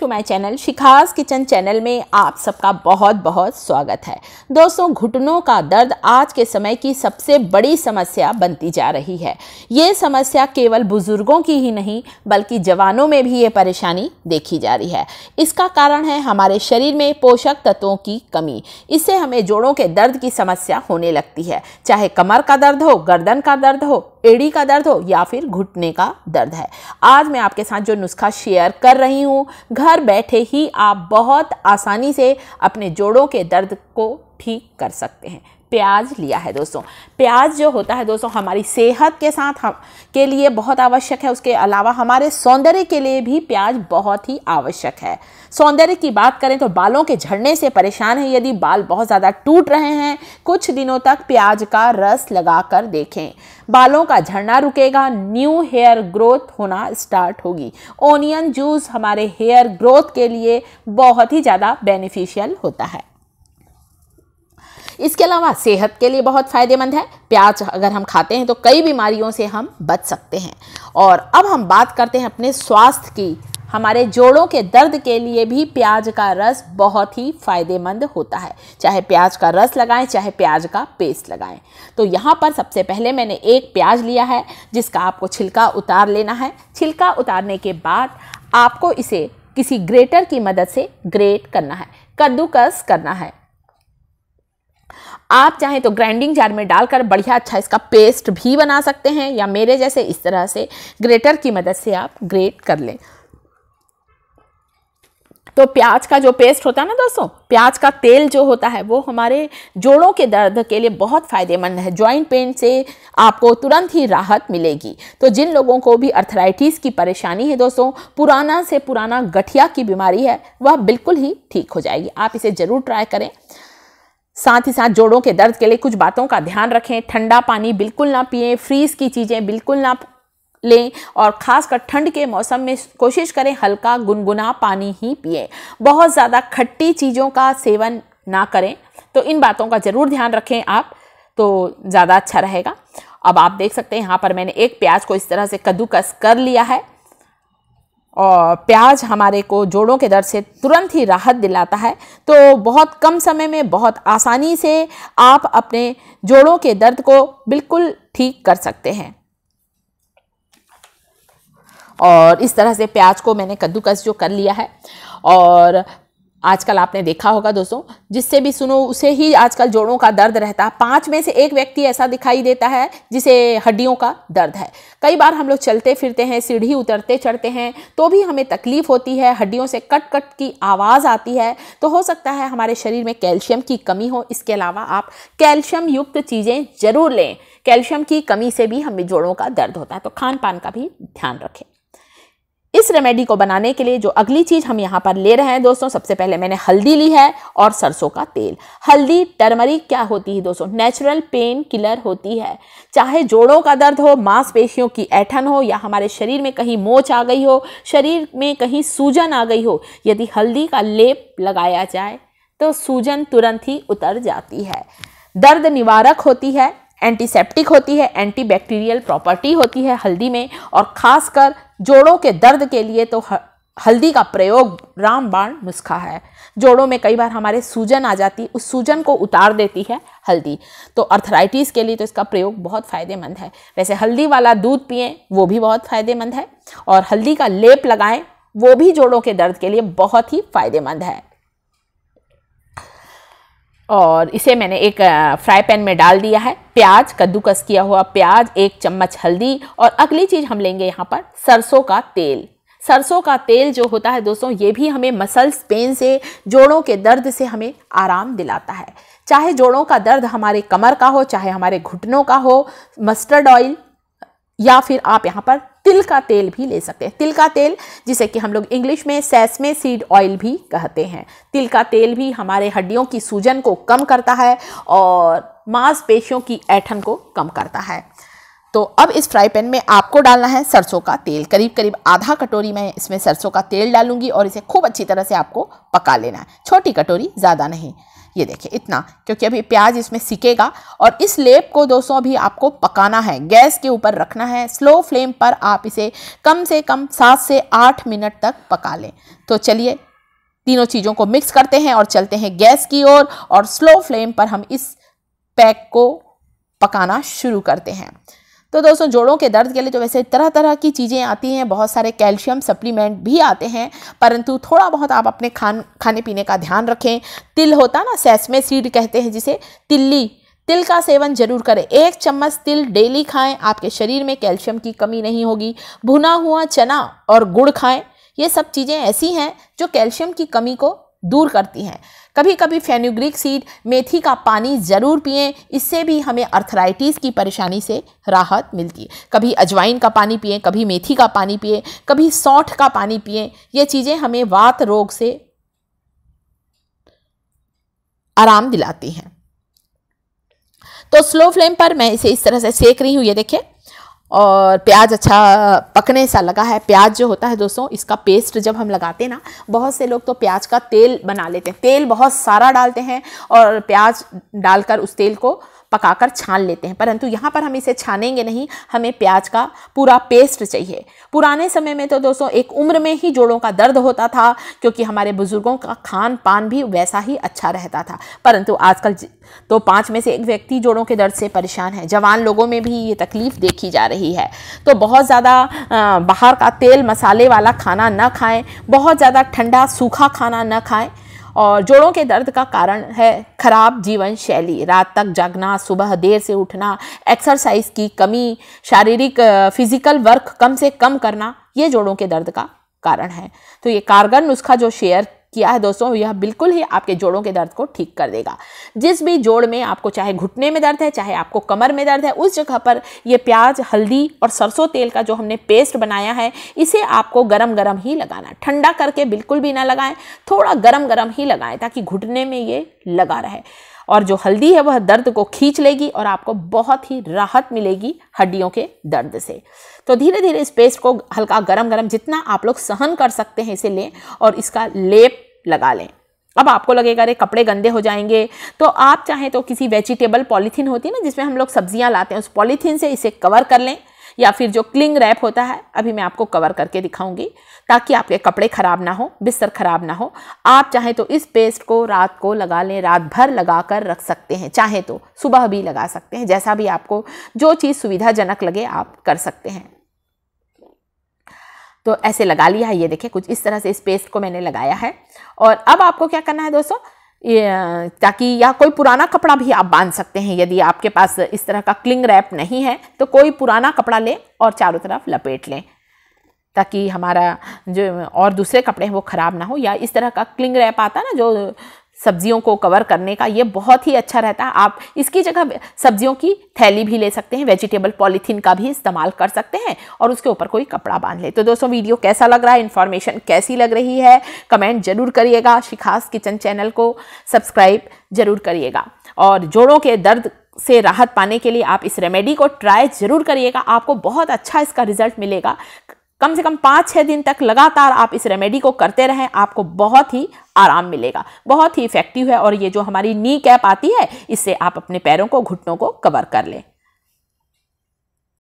to my channel Shikha's Kitchen channel में आप सबका बहुत बहुत स्वागत है दोस्तों घुटनों का दर्द आज के समय की सबसे बड़ी समस्या बनती जा रही है ये समस्या केवल बुज़ुर्गों की ही नहीं बल्कि जवानों में भी ये परेशानी देखी जा रही है इसका कारण है हमारे शरीर में पोषक तत्वों की कमी इससे हमें जोड़ों के दर्द की समस्या होने लगती है चाहे कमर का दर्द हो गर्दन का दर्द हो एड़ी का दर्द हो या फिर घुटने का दर्द है आज मैं आपके साथ जो नुस्खा शेयर कर रही हूँ घर बैठे ही आप बहुत आसानी से अपने जोड़ों के दर्द को ठीक कर सकते हैं प्याज लिया है दोस्तों प्याज जो होता है दोस्तों हमारी सेहत के साथ हम के लिए बहुत आवश्यक है उसके अलावा हमारे सौंदर्य के लिए भी प्याज बहुत ही आवश्यक है सौंदर्य की बात करें तो बालों के झड़ने से परेशान है यदि बाल बहुत ज़्यादा टूट रहे हैं कुछ दिनों तक प्याज का रस कर देखें बालों का झड़ना रुकेगा न्यू हेयर ग्रोथ होना स्टार्ट होगी ओनियन जूस हमारे हेयर ग्रोथ के लिए बहुत ही ज़्यादा बेनिफिशियल होता है इसके अलावा सेहत के लिए बहुत फ़ायदेमंद है प्याज अगर हम खाते हैं तो कई बीमारियों से हम बच सकते हैं और अब हम बात करते हैं अपने स्वास्थ्य की हमारे जोड़ों के दर्द के लिए भी प्याज का रस बहुत ही फ़ायदेमंद होता है चाहे प्याज का रस लगाएं चाहे प्याज का पेस्ट लगाएं तो यहाँ पर सबसे पहले मैंने एक प्याज लिया है जिसका आपको छिलका उतार लेना है छिलका उतारने के बाद आपको इसे किसी ग्रेटर की मदद से ग्रेट करना है कद्दूकस करना है आप चाहें तो ग्राइंडिंग जार में डालकर बढ़िया अच्छा इसका पेस्ट भी बना सकते हैं या मेरे जैसे इस तरह से ग्रेटर की मदद से आप ग्रेट कर लें तो प्याज का जो पेस्ट होता है ना दोस्तों प्याज का तेल जो होता है वो हमारे जोड़ों के दर्द के लिए बहुत फ़ायदेमंद है जॉइंट पेन से आपको तुरंत ही राहत मिलेगी तो जिन लोगों को भी अर्थराइटिस की परेशानी है दोस्तों पुराना से पुराना गठिया की बीमारी है वह बिल्कुल ही ठीक हो जाएगी आप इसे ज़रूर ट्राई करें साथ ही साथ जोड़ों के दर्द के लिए कुछ बातों का ध्यान रखें ठंडा पानी बिल्कुल ना पिए फ्रीज की चीज़ें बिल्कुल ना लें और ख़ासकर ठंड के मौसम में कोशिश करें हल्का गुनगुना पानी ही पिए बहुत ज़्यादा खट्टी चीज़ों का सेवन ना करें तो इन बातों का ज़रूर ध्यान रखें आप तो ज़्यादा अच्छा रहेगा अब आप देख सकते हैं यहाँ पर मैंने एक प्याज को इस तरह से कद्दूकस कर लिया है और प्याज हमारे को जोड़ों के दर्द से तुरंत ही राहत दिलाता है तो बहुत कम समय में बहुत आसानी से आप अपने जोड़ों के दर्द को बिल्कुल ठीक कर सकते हैं और इस तरह से प्याज को मैंने कद्दूकस जो कर लिया है और आजकल आपने देखा होगा दोस्तों जिससे भी सुनो उसे ही आजकल जोड़ों का दर्द रहता है पाँच में से एक व्यक्ति ऐसा दिखाई देता है जिसे हड्डियों का दर्द है कई बार हम लोग चलते फिरते हैं सीढ़ी उतरते चढ़ते हैं तो भी हमें तकलीफ़ होती है हड्डियों से कट कट की आवाज़ आती है तो हो सकता है हमारे शरीर में कैल्शियम की कमी हो इसके अलावा आप कैल्शियम युक्त चीज़ें ज़रूर लें कैल्शियम की कमी से भी हमें जोड़ों का दर्द होता है तो खान पान का भी ध्यान रखें इस रेमेडी को बनाने के लिए जो अगली चीज़ हम यहाँ पर ले रहे हैं दोस्तों सबसे पहले मैंने हल्दी ली है और सरसों का तेल हल्दी टर्मरिक क्या होती है दोस्तों नेचुरल पेन किलर होती है चाहे जोड़ों का दर्द हो मांसपेशियों की ऐठन हो या हमारे शरीर में कहीं मोच आ गई हो शरीर में कहीं सूजन आ गई हो यदि हल्दी का लेप लगाया जाए तो सूजन तुरंत ही उतर जाती है दर्द निवारक होती है एंटीसेप्टिक होती है एंटीबैक्टीरियल प्रॉपर्टी होती है हल्दी में और ख़ासकर जोड़ों के दर्द के लिए तो हल्दी का प्रयोग रामबाण नुस्खा है जोड़ों में कई बार हमारे सूजन आ जाती उस सूजन को उतार देती है हल्दी तो अर्थराइटिस के लिए तो इसका प्रयोग बहुत फ़ायदेमंद है वैसे हल्दी वाला दूध पिए वो भी बहुत फ़ायदेमंद है और हल्दी का लेप लगाएं वो भी जोड़ों के दर्द के लिए बहुत ही फ़ायदेमंद है और इसे मैंने एक फ्राई पैन में डाल दिया है प्याज कद्दूकस किया हुआ प्याज एक चम्मच हल्दी और अगली चीज़ हम लेंगे यहाँ पर सरसों का तेल सरसों का तेल जो होता है दोस्तों ये भी हमें मसल्स पेन से जोड़ों के दर्द से हमें आराम दिलाता है चाहे जोड़ों का दर्द हमारे कमर का हो चाहे हमारे घुटनों का हो मस्टर्ड ऑयल या फिर आप यहाँ पर तिल का तेल भी ले सकते हैं तिल का तेल जिसे कि हम लोग इंग्लिश में सेसमे सीड ऑयल भी कहते हैं तिल का तेल भी हमारे हड्डियों की सूजन को कम करता है और मांसपेशियों की ऐठन को कम करता है तो अब इस फ्राई पैन में आपको डालना है सरसों का तेल करीब करीब आधा कटोरी मैं इसमें सरसों का तेल डालूंगी और इसे खूब अच्छी तरह से आपको पका लेना है छोटी कटोरी ज़्यादा नहीं ये देखिए इतना क्योंकि अभी प्याज इसमें सिकेगा और इस लेप को दोस्तों अभी आपको पकाना है गैस के ऊपर रखना है स्लो फ्लेम पर आप इसे कम से कम सात से आठ मिनट तक पका लें तो चलिए तीनों चीज़ों को मिक्स करते हैं और चलते हैं गैस की ओर और, और स्लो फ्लेम पर हम इस पैक को पकाना शुरू करते हैं तो दोस्तों जोड़ों के दर्द के लिए तो वैसे तरह तरह की चीज़ें आती हैं बहुत सारे कैल्शियम सप्लीमेंट भी आते हैं परंतु थोड़ा बहुत आप अपने खान खाने पीने का ध्यान रखें तिल होता ना सेसमे सीड कहते हैं जिसे तिल्ली तिल का सेवन जरूर करें एक चम्मच तिल डेली खाएं आपके शरीर में कैल्शियम की कमी नहीं होगी भुना हुआ चना और गुड़ खाएं ये सब चीज़ें ऐसी हैं जो कैल्शियम की कमी को दूर करती हैं कभी कभी फेन्यूग्रिक सीड मेथी का पानी ज़रूर पिएं इससे भी हमें अर्थराइटिस की परेशानी से राहत मिलती है कभी अजवाइन का पानी पिएं कभी मेथी का पानी पिएं कभी सौठ का पानी पिएं ये चीज़ें हमें वात रोग से आराम दिलाती हैं तो स्लो फ्लेम पर मैं इसे इस तरह से सेक रही हूँ ये देखें और प्याज अच्छा पकने सा लगा है प्याज जो होता है दोस्तों इसका पेस्ट जब हम लगाते हैं ना बहुत से लोग तो प्याज का तेल बना लेते हैं तेल बहुत सारा डालते हैं और प्याज डालकर उस तेल को पकाकर छान लेते हैं परंतु यहाँ पर हम इसे छानेंगे नहीं हमें प्याज का पूरा पेस्ट चाहिए पुराने समय में तो दोस्तों एक उम्र में ही जोड़ों का दर्द होता था क्योंकि हमारे बुज़ुर्गों का खान पान भी वैसा ही अच्छा रहता था परंतु आजकल तो पाँच में से एक व्यक्ति जोड़ों के दर्द से परेशान है जवान लोगों में भी ये तकलीफ़ देखी जा रही है तो बहुत ज़्यादा बाहर का तेल मसाले वाला खाना न खाएँ बहुत ज़्यादा ठंडा सूखा खाना न खाएँ और जोड़ों के दर्द का कारण है खराब जीवन शैली रात तक जागना सुबह देर से उठना एक्सरसाइज की कमी शारीरिक फिजिकल वर्क कम से कम करना ये जोड़ों के दर्द का कारण है तो ये कारगर नुस्खा जो शेयर किया है दोस्तों यह बिल्कुल ही आपके जोड़ों के दर्द को ठीक कर देगा जिस भी जोड़ में आपको चाहे घुटने में दर्द है चाहे आपको कमर में दर्द है उस जगह पर यह प्याज हल्दी और सरसों तेल का जो हमने पेस्ट बनाया है इसे आपको गरम गरम ही लगाना ठंडा करके बिल्कुल भी ना लगाएं थोड़ा गरम गरम ही लगाएं ताकि घुटने में ये लगा रहे और जो हल्दी है वह दर्द को खींच लेगी और आपको बहुत ही राहत मिलेगी हड्डियों के दर्द से तो धीरे धीरे इस पेस्ट को हल्का गरम गरम जितना आप लोग सहन कर सकते हैं इसे लें और इसका लेप लगा लें अब आपको लगेगा अरे कपड़े गंदे हो जाएंगे तो आप चाहें तो किसी वेजिटेबल पॉलीथीन होती है ना जिसमें हम लोग सब्जियां लाते हैं उस पॉलीथीन से इसे कवर कर लें या फिर जो क्लिंग रैप होता है अभी मैं आपको कवर करके दिखाऊंगी ताकि आपके कपड़े ख़राब ना हो बिस्तर ख़राब ना हो आप चाहे तो इस पेस्ट को रात को लगा लें रात भर लगा कर रख सकते हैं चाहे तो सुबह भी लगा सकते हैं जैसा भी आपको जो चीज़ सुविधाजनक लगे आप कर सकते हैं तो ऐसे लगा लिया है ये देखिए कुछ इस तरह से इस पेस्ट को मैंने लगाया है और अब आपको क्या करना है दोस्तों ताकि या कोई पुराना कपड़ा भी आप बांध सकते हैं यदि आपके पास इस तरह का क्लिंग रैप नहीं है तो कोई पुराना कपड़ा लें और चारों तरफ लपेट लें ताकि हमारा जो और दूसरे कपड़े हैं वो ख़राब ना हो या इस तरह का क्लिंग रैप आता ना जो सब्जियों को कवर करने का ये बहुत ही अच्छा रहता है आप इसकी जगह सब्जियों की थैली भी ले सकते हैं वेजिटेबल पॉलीथीन का भी इस्तेमाल कर सकते हैं और उसके ऊपर कोई कपड़ा बांध ले तो दोस्तों वीडियो कैसा लग रहा है इन्फॉर्मेशन कैसी लग रही है कमेंट जरूर करिएगा शिखास किचन चैनल को सब्सक्राइब जरूर करिएगा और जोड़ों के दर्द से राहत पाने के लिए आप इस रेमेडी को ट्राई ज़रूर करिएगा आपको बहुत अच्छा इसका रिजल्ट मिलेगा कम से कम पाँच छः दिन तक लगातार आप इस रेमेडी को करते रहें आपको बहुत ही आराम मिलेगा बहुत ही इफेक्टिव है और ये जो हमारी नी कैप आती है इससे आप अपने पैरों को घुटनों को कवर कर लें